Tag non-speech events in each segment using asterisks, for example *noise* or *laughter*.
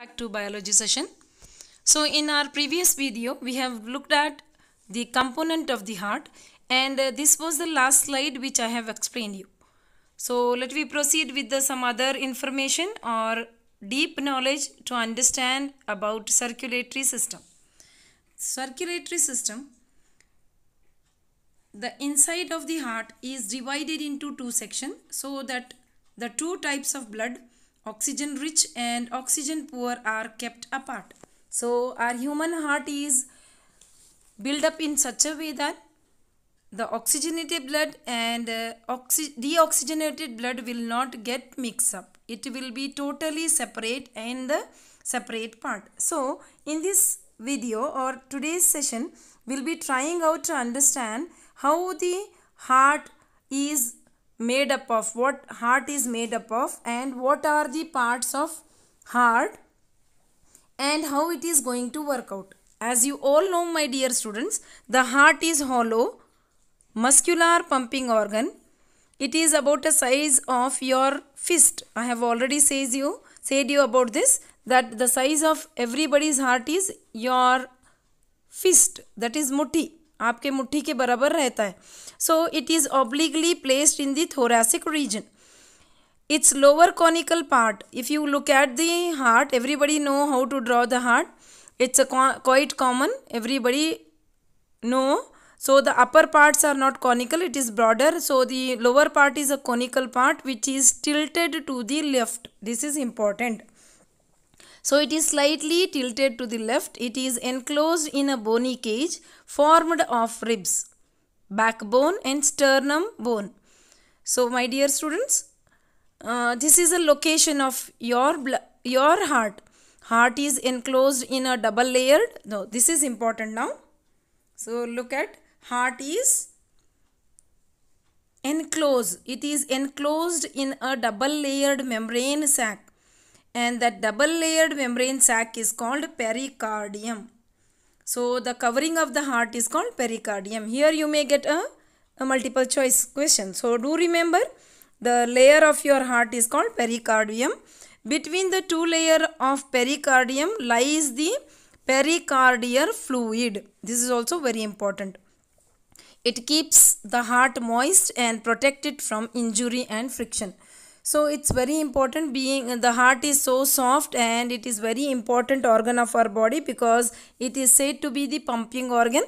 back to biology session so in our previous video we have looked at the component of the heart and uh, this was the last slide which i have explained you so let we proceed with the, some other information or deep knowledge to understand about circulatory system circulatory system the inside of the heart is divided into two sections so that the two types of blood Oxygen rich and oxygen poor are kept apart. So our human heart is built up in such a way that the oxygenated blood and uh, oxy deoxygenated blood will not get mixed up. It will be totally separate and the separate part. So in this video or today's session, we'll be trying out to understand how the heart is made up of what heart is made up of and what are the parts of heart and how it is going to work out as you all know my dear students the heart is hollow muscular pumping organ it is about the size of your fist i have already says you said you about this that the size of everybody's heart is your fist that is mutti आपके मुट्ठी के बराबर रहता है so it is obliquely placed in the region it's lower conical part if you look at the heart everybody know how to draw the heart it's a quite common everybody know so the upper parts are not conical it is broader so the lower part is a conical part which is tilted to the left this is important So it is slightly tilted to the left. It is enclosed in a bony cage formed of ribs, backbone and sternum bone. So my dear students, uh, this is a location of your, your heart. Heart is enclosed in a double layered. No, this is important now. So look at heart is enclosed. It is enclosed in a double layered membrane sac and that double layered membrane sac is called pericardium so the covering of the heart is called pericardium here you may get a, a multiple choice question so do remember the layer of your heart is called pericardium between the two layer of pericardium lies the pericardial fluid this is also very important it keeps the heart moist and protected from injury and friction so it's very important being the heart is so soft and it is very important organ of our body because it is said to be the pumping organ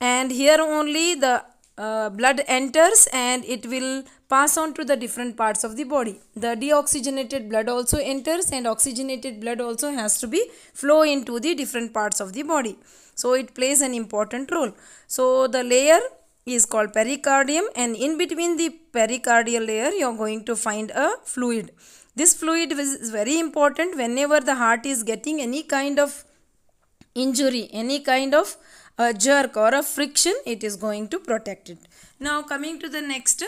and here only the uh, blood enters and it will pass on to the different parts of the body. The deoxygenated blood also enters and oxygenated blood also has to be flow into the different parts of the body. So it plays an important role. So the layer is called pericardium and in between the pericardial layer you are going to find a fluid. This fluid is very important whenever the heart is getting any kind of injury, any kind of a jerk or a friction it is going to protect it. Now coming to the next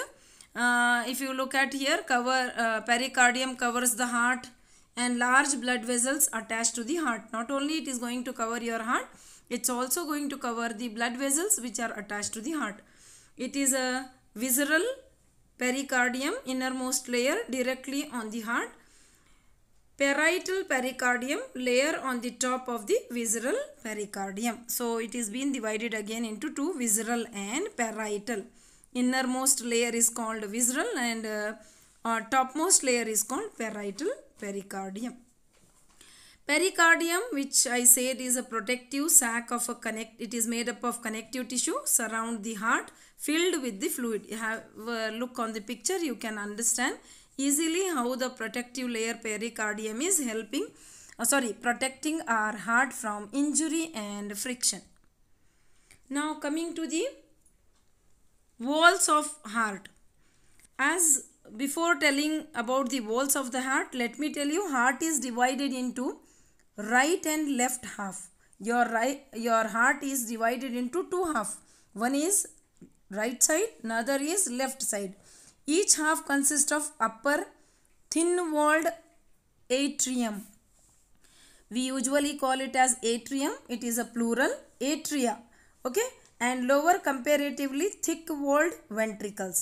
uh, if you look at here cover uh, pericardium covers the heart and large blood vessels attached to the heart. Not only it is going to cover your heart it's also going to cover the blood vessels which are attached to the heart. It is a visceral pericardium innermost layer directly on the heart. Parietal pericardium layer on the top of the visceral pericardium. So it is being divided again into two visceral and parietal. Innermost layer is called visceral and uh, uh, topmost layer is called parietal pericardium. Pericardium, which I said is a protective sac of a connect, it is made up of connective tissue surround the heart filled with the fluid. Have a look on the picture, you can understand easily how the protective layer pericardium is helping, uh, sorry, protecting our heart from injury and friction. Now coming to the walls of heart. As before telling about the walls of the heart, let me tell you heart is divided into right and left half your right your heart is divided into two half one is right side another is left side each half consists of upper thin walled atrium we usually call it as atrium it is a plural atria okay and lower comparatively thick walled ventricles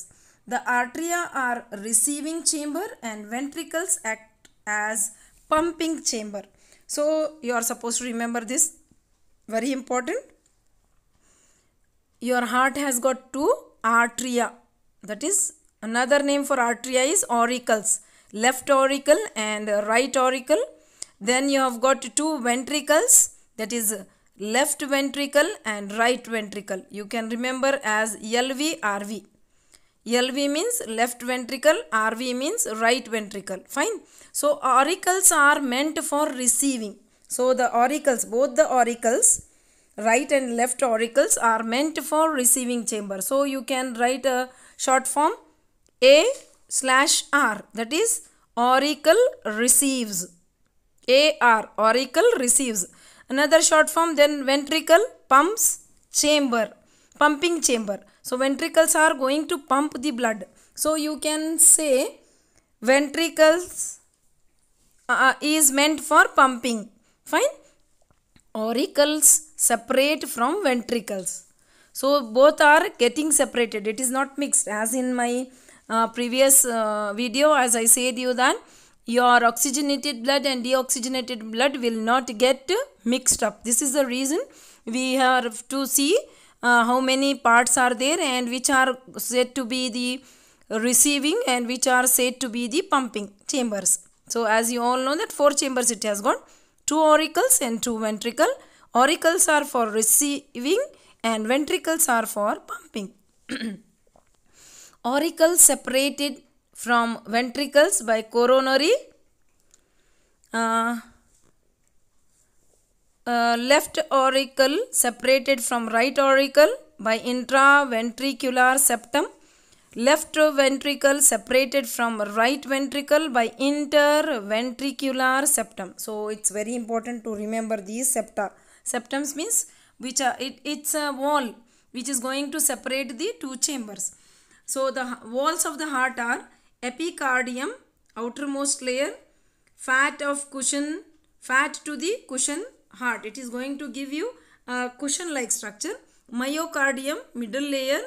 the atria are receiving chamber and ventricles act as pumping chamber so you are supposed to remember this. Very important. Your heart has got two arteria. That is another name for arteria is auricles. Left auricle and right auricle. Then you have got two ventricles. That is left ventricle and right ventricle. You can remember as LV, RV. LV means left ventricle, RV means right ventricle. Fine. So auricles are meant for receiving. So the auricles, both the auricles, right and left auricles are meant for receiving chamber. So you can write a short form A slash R that is auricle receives. AR auricle receives. Another short form then ventricle pumps chamber, pumping chamber. So ventricles are going to pump the blood. So you can say ventricles uh, uh, is meant for pumping. Fine. Auricles separate from ventricles. So both are getting separated. It is not mixed as in my uh, previous uh, video as I said you that your oxygenated blood and deoxygenated blood will not get mixed up. This is the reason we have to see uh, how many parts are there and which are said to be the receiving and which are said to be the pumping chambers. So as you all know that four chambers it has got two auricles and two ventricle. Auricles are for receiving and ventricles are for pumping. auricles *clears throat* separated from ventricles by coronary uh, uh, left auricle separated from right auricle by intraventricular septum. Left ventricle separated from right ventricle by interventricular septum. So it's very important to remember these septa. Septums means which are, it, it's a wall which is going to separate the two chambers. So the walls of the heart are epicardium, outermost layer, fat of cushion, fat to the cushion heart it is going to give you a cushion like structure myocardium middle layer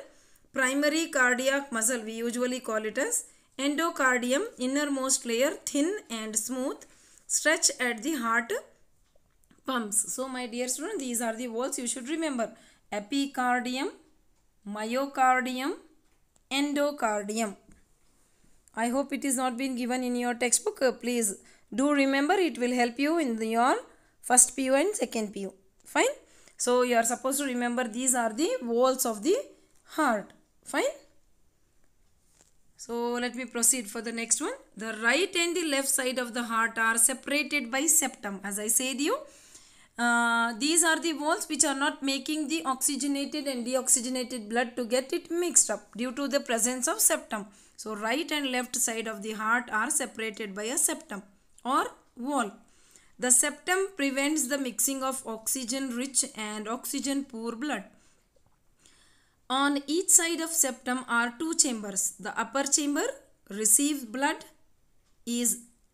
primary cardiac muscle we usually call it as endocardium innermost layer thin and smooth stretch at the heart pumps so my dear student these are the walls you should remember epicardium myocardium endocardium i hope it is not been given in your textbook please do remember it will help you in your first PU and second PU. Fine. So you are supposed to remember these are the walls of the heart. Fine. So let me proceed for the next one. The right and the left side of the heart are separated by septum. As I said you, uh, these are the walls which are not making the oxygenated and deoxygenated blood to get it mixed up due to the presence of septum. So right and left side of the heart are separated by a septum or wall. The septum prevents the mixing of oxygen rich and oxygen poor blood. On each side of septum are two chambers. The upper chamber receives blood is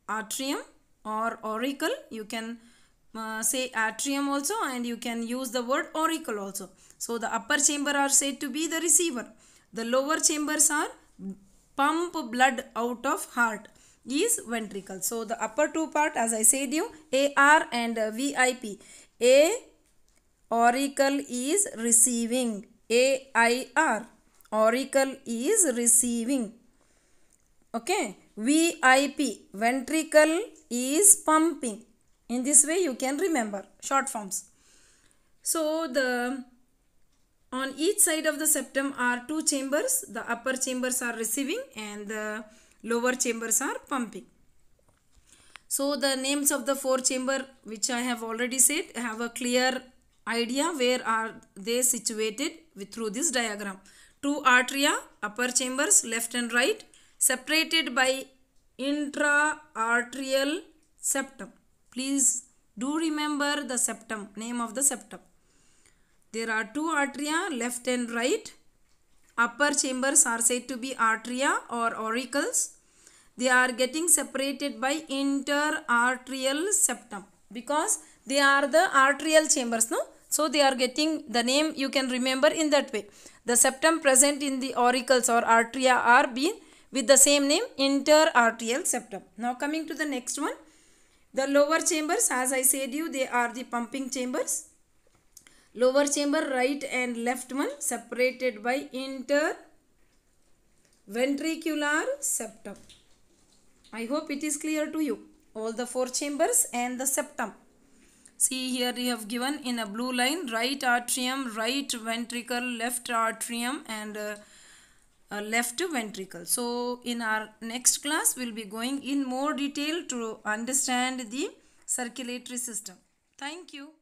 atrium or auricle. You can uh, say atrium also and you can use the word auricle also. So the upper chamber are said to be the receiver. The lower chambers are pump blood out of heart is ventricle. So the upper two part as I said you AR and VIP. A auricle is receiving. AIR auricle is receiving. Okay. VIP ventricle is pumping. In this way you can remember short forms. So the on each side of the septum are two chambers. The upper chambers are receiving and the lower chambers are pumping. So the names of the four chamber which I have already said have a clear idea where are they situated with, through this diagram. Two atria, upper chambers left and right separated by intra-arterial septum. Please do remember the septum, name of the septum. There are two atria, left and right. Upper chambers are said to be atria or auricles they are getting separated by interarterial septum because they are the arterial chambers no so they are getting the name you can remember in that way the septum present in the auricles or arteria are being with the same name interarterial septum now coming to the next one the lower chambers as i said you they are the pumping chambers lower chamber right and left one separated by interventricular septum I hope it is clear to you. All the four chambers and the septum. See here you have given in a blue line right atrium, right ventricle, left atrium and uh, uh, left ventricle. So in our next class we will be going in more detail to understand the circulatory system. Thank you.